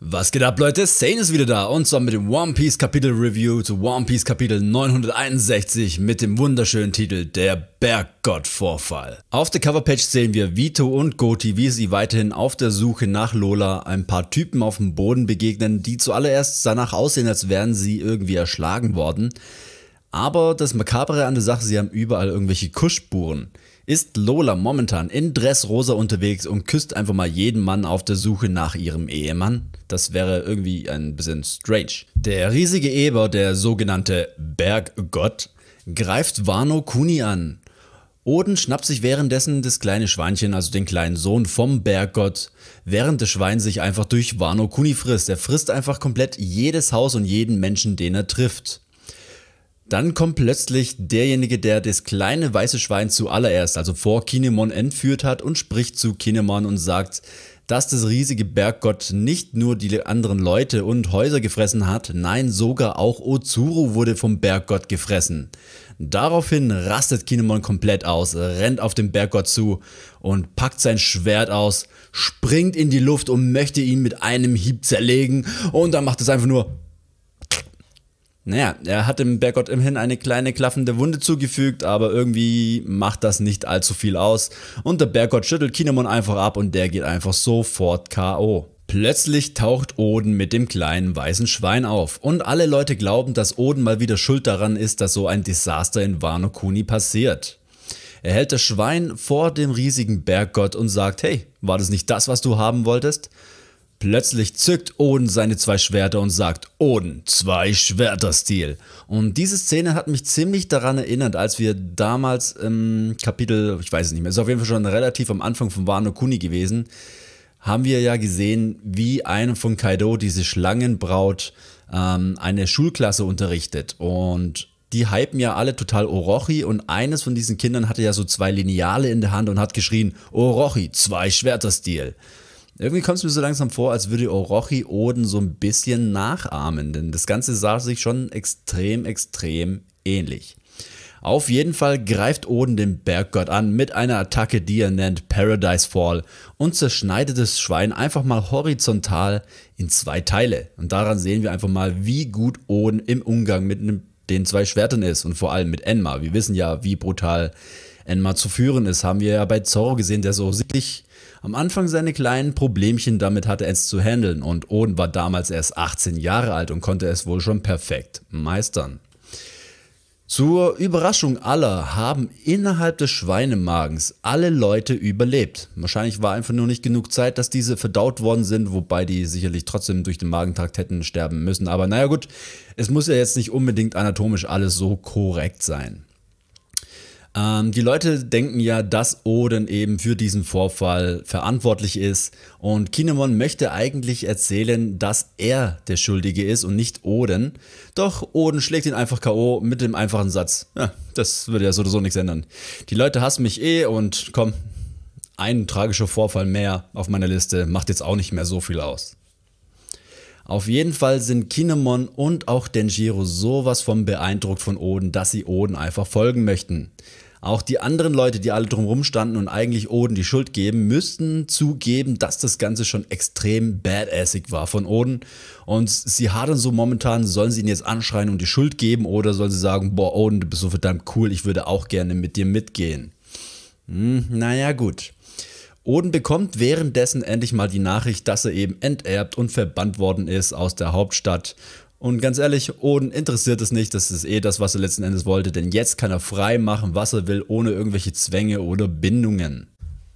Was geht ab Leute, Sane ist wieder da und zwar mit dem One Piece Kapitel Review zu One Piece Kapitel 961 mit dem wunderschönen Titel Der Berggott-Vorfall. Auf der Coverpage sehen wir Vito und Goti, wie sie weiterhin auf der Suche nach Lola ein paar Typen auf dem Boden begegnen, die zuallererst danach aussehen, als wären sie irgendwie erschlagen worden. Aber das Makabere an der Sache, sie haben überall irgendwelche Kuschspuren. Ist Lola momentan in Dressrosa unterwegs und küsst einfach mal jeden Mann auf der Suche nach ihrem Ehemann? Das wäre irgendwie ein bisschen strange. Der riesige Eber, der sogenannte Berggott, greift Wano Kuni an. Oden schnappt sich währenddessen das kleine Schweinchen, also den kleinen Sohn vom Berggott, während das Schwein sich einfach durch Wano Kuni frisst. Er frisst einfach komplett jedes Haus und jeden Menschen, den er trifft. Dann kommt plötzlich derjenige, der das kleine weiße Schwein zuallererst, also vor Kinemon, entführt hat und spricht zu Kinemon und sagt, dass das riesige Berggott nicht nur die anderen Leute und Häuser gefressen hat, nein, sogar auch Ozuru wurde vom Berggott gefressen. Daraufhin rastet Kinemon komplett aus, rennt auf den Berggott zu und packt sein Schwert aus, springt in die Luft und möchte ihn mit einem Hieb zerlegen und dann macht es einfach nur naja, er hat dem Berggott immerhin eine kleine klaffende Wunde zugefügt, aber irgendwie macht das nicht allzu viel aus. Und der Berggott schüttelt Kinemon einfach ab und der geht einfach sofort K.O. Plötzlich taucht Oden mit dem kleinen weißen Schwein auf und alle Leute glauben, dass Oden mal wieder schuld daran ist, dass so ein Desaster in Wano Kuni passiert. Er hält das Schwein vor dem riesigen Berggott und sagt, hey, war das nicht das, was du haben wolltest? Plötzlich zückt Oden seine zwei Schwerter und sagt Oden, zwei Schwerter-Stil. Und diese Szene hat mich ziemlich daran erinnert, als wir damals im Kapitel, ich weiß es nicht mehr, ist auf jeden Fall schon relativ am Anfang von Wano Kuni gewesen, haben wir ja gesehen, wie einer von Kaido, diese Schlangenbraut, ähm, eine Schulklasse unterrichtet. Und die hypen ja alle total Orochi und eines von diesen Kindern hatte ja so zwei Lineale in der Hand und hat geschrien, Orochi, zwei schwerter stil irgendwie kommt es mir so langsam vor, als würde Orochi Oden so ein bisschen nachahmen, denn das Ganze sah sich schon extrem, extrem ähnlich. Auf jeden Fall greift Oden den Berggott an mit einer Attacke, die er nennt Paradise Fall und zerschneidet das Schwein einfach mal horizontal in zwei Teile. Und daran sehen wir einfach mal, wie gut Oden im Umgang mit den zwei Schwertern ist und vor allem mit Enma. Wir wissen ja, wie brutal Enma zu führen ist. Haben wir ja bei Zorro gesehen, der so sichtlich am Anfang seine kleinen Problemchen damit hatte es zu handeln und Oden war damals erst 18 Jahre alt und konnte es wohl schon perfekt meistern. Zur Überraschung aller haben innerhalb des Schweinemagens alle Leute überlebt. Wahrscheinlich war einfach nur nicht genug Zeit, dass diese verdaut worden sind, wobei die sicherlich trotzdem durch den Magentakt hätten sterben müssen. Aber naja gut, es muss ja jetzt nicht unbedingt anatomisch alles so korrekt sein. Ähm, die Leute denken ja, dass Oden eben für diesen Vorfall verantwortlich ist und Kinemon möchte eigentlich erzählen, dass er der Schuldige ist und nicht Oden. Doch Oden schlägt ihn einfach K.O. mit dem einfachen Satz. Ja, das würde ja so oder so nichts ändern. Die Leute hassen mich eh und komm, ein tragischer Vorfall mehr auf meiner Liste macht jetzt auch nicht mehr so viel aus. Auf jeden Fall sind Kinemon und auch Denjiro sowas von beeindruckt von Oden, dass sie Oden einfach folgen möchten. Auch die anderen Leute, die alle drumherum standen und eigentlich Oden die Schuld geben, müssten zugeben, dass das Ganze schon extrem badassig war von Oden. Und sie hadern so momentan, sollen sie ihn jetzt anschreien und die Schuld geben oder sollen sie sagen, boah, Oden, du bist so verdammt cool, ich würde auch gerne mit dir mitgehen. Hm, naja, gut. Oden bekommt währenddessen endlich mal die Nachricht, dass er eben enterbt und verbannt worden ist aus der Hauptstadt und ganz ehrlich, Oden interessiert es nicht. Das ist eh das, was er letzten Endes wollte. Denn jetzt kann er frei machen, was er will, ohne irgendwelche Zwänge oder Bindungen.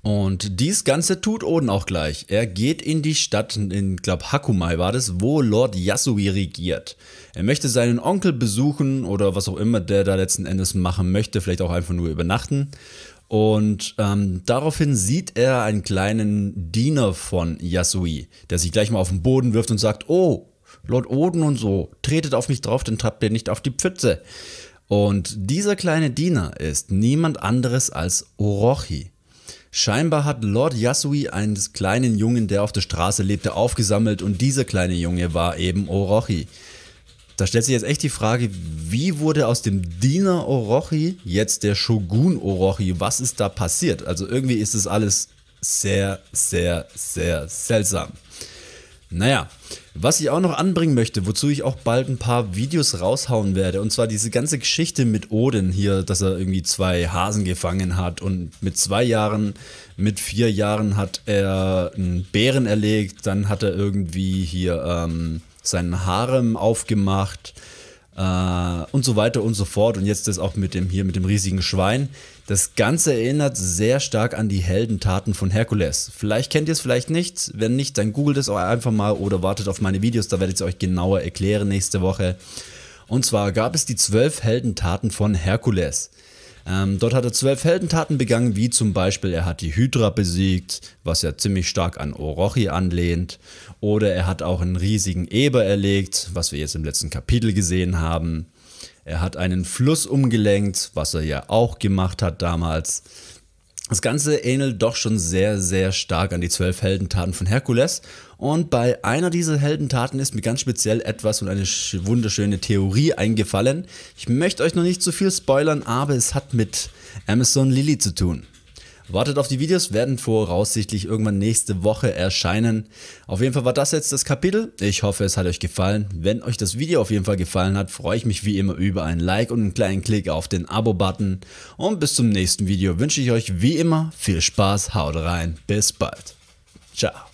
Und dies Ganze tut Oden auch gleich. Er geht in die Stadt, in glaub Hakumai war das, wo Lord Yasui regiert. Er möchte seinen Onkel besuchen oder was auch immer der da letzten Endes machen möchte, vielleicht auch einfach nur übernachten. Und ähm, daraufhin sieht er einen kleinen Diener von Yasui, der sich gleich mal auf den Boden wirft und sagt, oh, Lord Oden und so, tretet auf mich drauf, dann tappt ihr nicht auf die Pfütze. Und dieser kleine Diener ist niemand anderes als Orochi. Scheinbar hat Lord Yasui einen kleinen Jungen, der auf der Straße lebte, aufgesammelt und dieser kleine Junge war eben Orochi. Da stellt sich jetzt echt die Frage, wie wurde aus dem Diener Orochi jetzt der Shogun Orochi? Was ist da passiert? Also irgendwie ist das alles sehr, sehr, sehr seltsam. Naja, was ich auch noch anbringen möchte, wozu ich auch bald ein paar Videos raushauen werde, und zwar diese ganze Geschichte mit Odin hier, dass er irgendwie zwei Hasen gefangen hat und mit zwei Jahren, mit vier Jahren hat er einen Bären erlegt, dann hat er irgendwie hier ähm, seinen Harem aufgemacht äh, und so weiter und so fort. Und jetzt das auch mit dem hier mit dem riesigen Schwein. Das Ganze erinnert sehr stark an die Heldentaten von Herkules. Vielleicht kennt ihr es, vielleicht nicht. Wenn nicht, dann googelt es auch einfach mal oder wartet auf meine Videos, da werde ich es euch genauer erklären nächste Woche. Und zwar gab es die zwölf Heldentaten von Herkules. Ähm, dort hat er zwölf Heldentaten begangen, wie zum Beispiel er hat die Hydra besiegt, was ja ziemlich stark an Orochi anlehnt, oder er hat auch einen riesigen Eber erlegt, was wir jetzt im letzten Kapitel gesehen haben. Er hat einen Fluss umgelenkt, was er ja auch gemacht hat damals. Das Ganze ähnelt doch schon sehr, sehr stark an die zwölf Heldentaten von Herkules. Und bei einer dieser Heldentaten ist mir ganz speziell etwas und eine wunderschöne Theorie eingefallen. Ich möchte euch noch nicht zu so viel spoilern, aber es hat mit Amazon Lily zu tun. Wartet auf die Videos, werden voraussichtlich irgendwann nächste Woche erscheinen. Auf jeden Fall war das jetzt das Kapitel. Ich hoffe, es hat euch gefallen. Wenn euch das Video auf jeden Fall gefallen hat, freue ich mich wie immer über ein Like und einen kleinen Klick auf den Abo-Button. Und bis zum nächsten Video wünsche ich euch wie immer viel Spaß, haut rein, bis bald. Ciao.